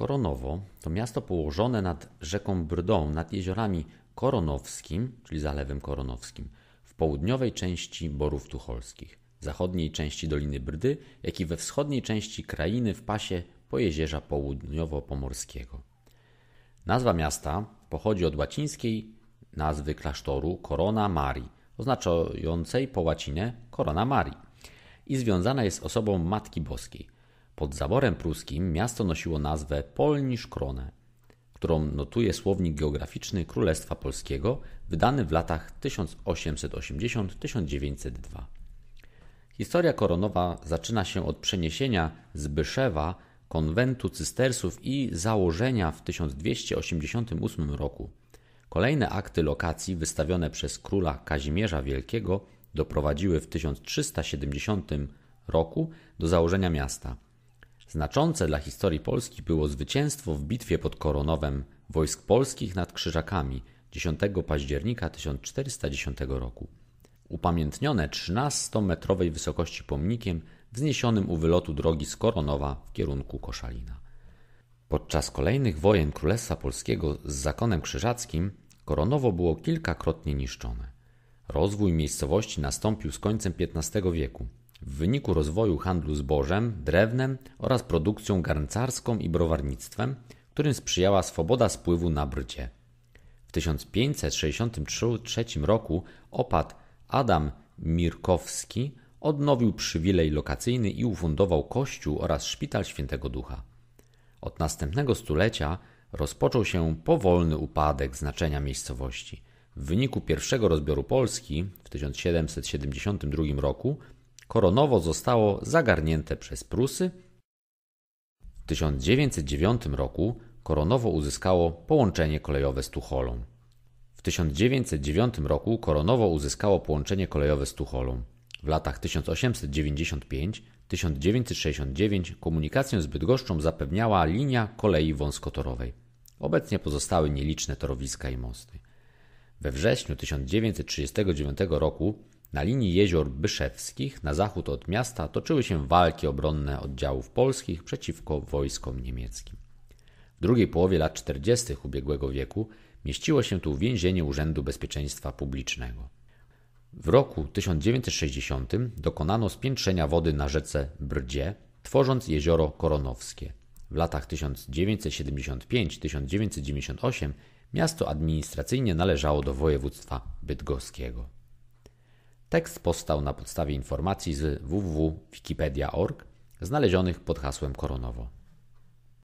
Koronowo to miasto położone nad rzeką Brdą, nad jeziorami Koronowskim, czyli Zalewem Koronowskim, w południowej części Borów Tucholskich, zachodniej części Doliny Brdy, jak i we wschodniej części krainy w pasie Pojezierza Południowo-Pomorskiego. Nazwa miasta pochodzi od łacińskiej nazwy klasztoru Corona Marii, oznaczającej po łacinie Korona Marii i związana jest z osobą Matki Boskiej – pod zaborem pruskim miasto nosiło nazwę Polniszkrone, którą notuje słownik geograficzny Królestwa Polskiego, wydany w latach 1880-1902. Historia koronowa zaczyna się od przeniesienia z Byszewa konwentu cystersów i założenia w 1288 roku. Kolejne akty lokacji wystawione przez króla Kazimierza Wielkiego doprowadziły w 1370 roku do założenia miasta – Znaczące dla historii Polski było zwycięstwo w bitwie pod Koronowem wojsk polskich nad Krzyżakami 10 października 1410 roku. Upamiętnione 13-metrowej wysokości pomnikiem wzniesionym u wylotu drogi z Koronowa w kierunku Koszalina. Podczas kolejnych wojen Królestwa Polskiego z zakonem krzyżackim Koronowo było kilkakrotnie niszczone. Rozwój miejscowości nastąpił z końcem XV wieku w wyniku rozwoju handlu zbożem, drewnem oraz produkcją garncarską i browarnictwem, którym sprzyjała swoboda spływu na brdzie. W 1563 roku opat Adam Mirkowski odnowił przywilej lokacyjny i ufundował kościół oraz szpital Świętego Ducha. Od następnego stulecia rozpoczął się powolny upadek znaczenia miejscowości. W wyniku pierwszego rozbioru Polski w 1772 roku koronowo zostało zagarnięte przez Prusy. W 1909 roku koronowo uzyskało połączenie kolejowe z Tucholą. W 1909 roku koronowo uzyskało połączenie kolejowe z Tucholą. W latach 1895-1969 komunikację z Bydgoszczą zapewniała linia kolei wąskotorowej. Obecnie pozostały nieliczne torowiska i mosty. We wrześniu 1939 roku na linii jezior Byszewskich na zachód od miasta toczyły się walki obronne oddziałów polskich przeciwko wojskom niemieckim. W drugiej połowie lat 40. ubiegłego wieku mieściło się tu więzienie Urzędu Bezpieczeństwa Publicznego. W roku 1960 dokonano spiętrzenia wody na rzece Brdzie, tworząc jezioro Koronowskie. W latach 1975-1998 miasto administracyjnie należało do województwa bydgoskiego. Tekst powstał na podstawie informacji z www.wikipedia.org znalezionych pod hasłem koronowo.